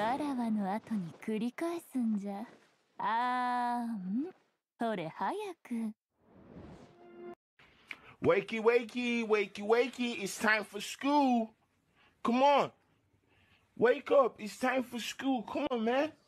わらわの後に繰り返すんじゃあんそれ早く Wakey, wakey, wakey, wakey. It's time for school. Come on. Wake up. It's time for school. Come on, man.